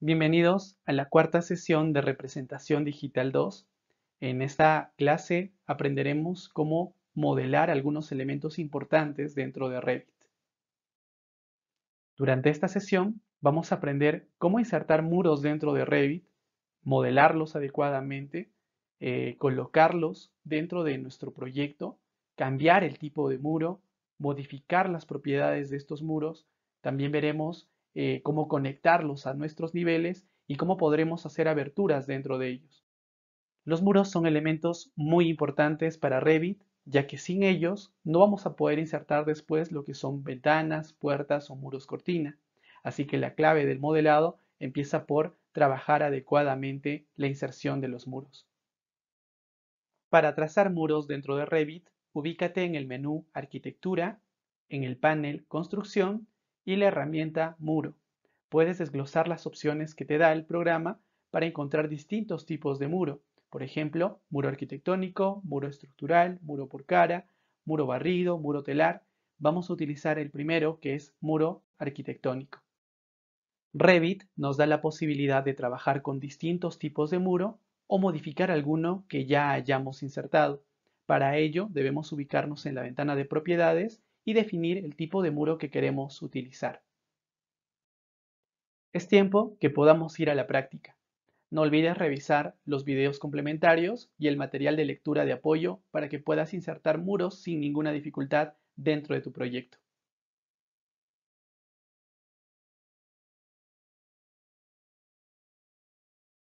Bienvenidos a la cuarta sesión de Representación Digital 2. En esta clase aprenderemos cómo modelar algunos elementos importantes dentro de Revit. Durante esta sesión vamos a aprender cómo insertar muros dentro de Revit, modelarlos adecuadamente, eh, colocarlos dentro de nuestro proyecto, cambiar el tipo de muro, modificar las propiedades de estos muros. También veremos eh, cómo conectarlos a nuestros niveles y cómo podremos hacer aberturas dentro de ellos. Los muros son elementos muy importantes para Revit, ya que sin ellos no vamos a poder insertar después lo que son ventanas, puertas o muros cortina. Así que la clave del modelado empieza por trabajar adecuadamente la inserción de los muros. Para trazar muros dentro de Revit, ubícate en el menú Arquitectura, en el panel Construcción y la herramienta Muro. Puedes desglosar las opciones que te da el programa para encontrar distintos tipos de muro, por ejemplo, muro arquitectónico, muro estructural, muro por cara, muro barrido, muro telar. Vamos a utilizar el primero que es muro arquitectónico. Revit nos da la posibilidad de trabajar con distintos tipos de muro o modificar alguno que ya hayamos insertado. Para ello debemos ubicarnos en la ventana de propiedades y definir el tipo de muro que queremos utilizar. Es tiempo que podamos ir a la práctica. No olvides revisar los videos complementarios y el material de lectura de apoyo para que puedas insertar muros sin ninguna dificultad dentro de tu proyecto.